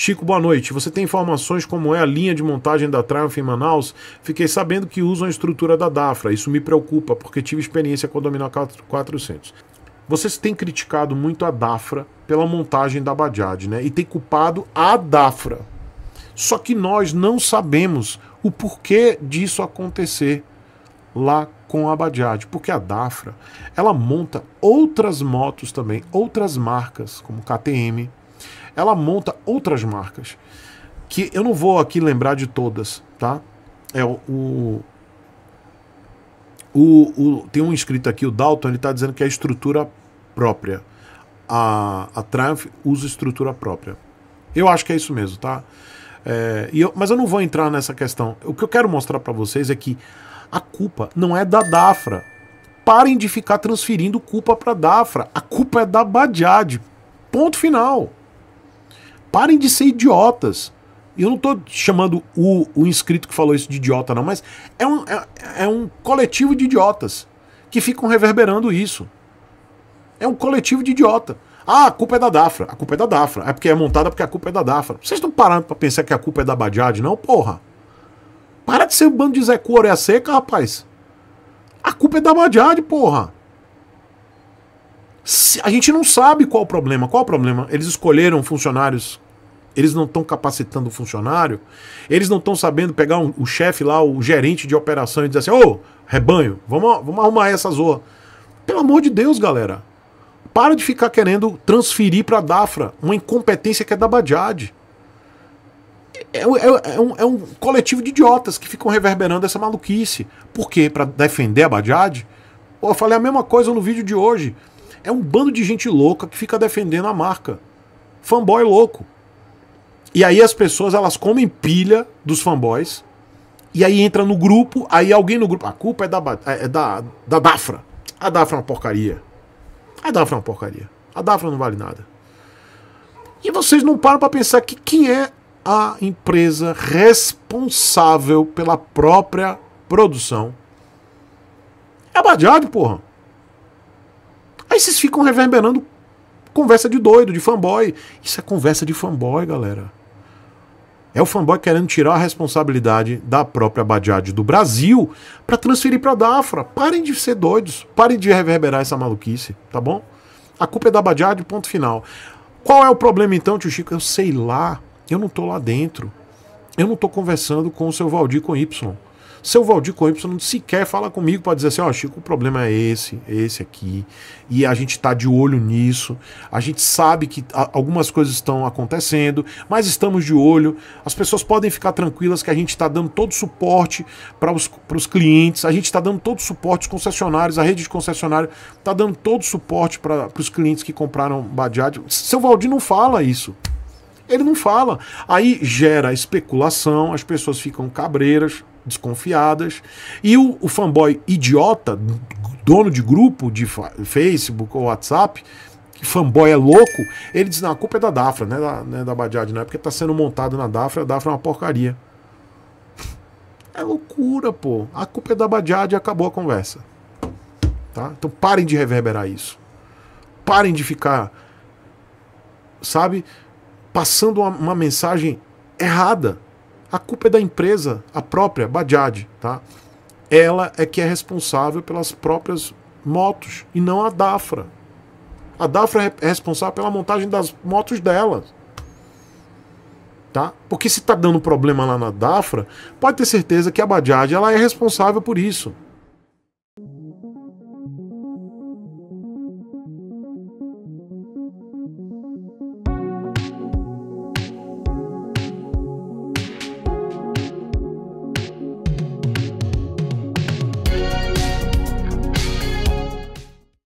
Chico, boa noite. Você tem informações como é a linha de montagem da Triumph em Manaus? Fiquei sabendo que usam a estrutura da Dafra. Isso me preocupa, porque tive experiência com a Dominó 400. Vocês têm criticado muito a Dafra pela montagem da Bajaj, né? E tem culpado a Dafra. Só que nós não sabemos o porquê disso acontecer lá com a Bajaj, porque a Dafra, ela monta outras motos também, outras marcas, como KTM, ela monta outras marcas que eu não vou aqui lembrar de todas, tá? É o, o, o tem um inscrito aqui, o Dalton, ele está dizendo que é estrutura própria. A, a Triumph usa estrutura própria. Eu acho que é isso mesmo, tá? É, eu, mas eu não vou entrar nessa questão. O que eu quero mostrar para vocês é que a culpa não é da Dafra. Parem de ficar transferindo culpa para Dafra. A culpa é da Badiad. Ponto final. Parem de ser idiotas. E eu não estou chamando o, o, inscrito que falou isso de idiota, não, mas é um, é, é um coletivo de idiotas que ficam reverberando isso. É um coletivo de idiota. Ah, a culpa é da Dafra. A culpa é da Dafra. É porque é montada porque a culpa é da Dafra. Vocês estão parando para pensar que a culpa é da Badiade, não, porra? Para de ser um bando de Zé Cu, Orelha Seca, rapaz. A culpa é da Badiade, porra. A gente não sabe qual o problema. Qual o problema? Eles escolheram funcionários. Eles não estão capacitando o funcionário. Eles não estão sabendo pegar um, o chefe lá, o gerente de operação e dizer assim: ô, rebanho, vamos, vamos arrumar essa zoa. Pelo amor de Deus, galera. Para de ficar querendo transferir para a Dafra uma incompetência que é da Badiade. É, é, é, é, um, é, um, coletivo de idiotas que ficam reverberando essa maluquice. Por quê? Para defender a Pô, Eu falei a mesma coisa no vídeo de hoje. É um bando de gente louca que fica defendendo a marca. Fanboy louco. E aí as pessoas elas comem pilha dos fanboys. E aí entra no grupo, aí alguém no grupo. A culpa é da, é, é da, da Dafra. A Dafra é uma porcaria. A Dafra é uma porcaria. A Dafra não vale nada. E vocês não param para pensar que quem é a empresa responsável pela própria produção é a Badiab, porra. Aí vocês ficam reverberando conversa de doido, de fanboy. Isso é conversa de fanboy, galera. É o fanboy querendo tirar a responsabilidade da própria Bajaj do Brasil para transferir para a Dafra. Parem de ser doidos, parem de reverberar essa maluquice, tá bom? A culpa é da Bajaj, ponto final. Qual é o problema então, tio Chico? Eu sei lá, eu não tô lá dentro. Eu não tô conversando com o seu Valdir com Y. Seu Valdir com Y sequer fala comigo para dizer assim: ó, oh, Chico, o problema é esse, esse aqui, e a gente está de olho nisso, a gente sabe que algumas coisas estão acontecendo, mas estamos de olho. As pessoas podem ficar tranquilas que a gente está dando todo o suporte para os clientes, a gente está dando todo o suporte, os concessionários, a rede de concessionários está dando todo o suporte para os clientes que compraram Bajaj. Seu Valdir não fala isso. Ele não fala. Aí gera especulação, as pessoas ficam cabreiras, desconfiadas. E o, o fanboy idiota, dono de grupo de Facebook ou WhatsApp, que fanboy é louco, ele diz: não, a culpa é da Dafra, né? Da, né, da Badiad, não é porque tá sendo montado na Dafra, a Dafra é uma porcaria. É loucura, pô. A culpa é da Badiad e acabou a conversa. Tá? Então parem de reverberar isso. Parem de ficar, sabe, passando uma, uma mensagem errada. A culpa é da empresa, a própria Bajaj, tá? Ela é que é responsável pelas próprias motos e não a Dafra. A Dafra é responsável pela montagem das motos dela, Tá? Porque se está dando problema lá na Dafra, pode ter certeza que a Bajaj ela é responsável por isso.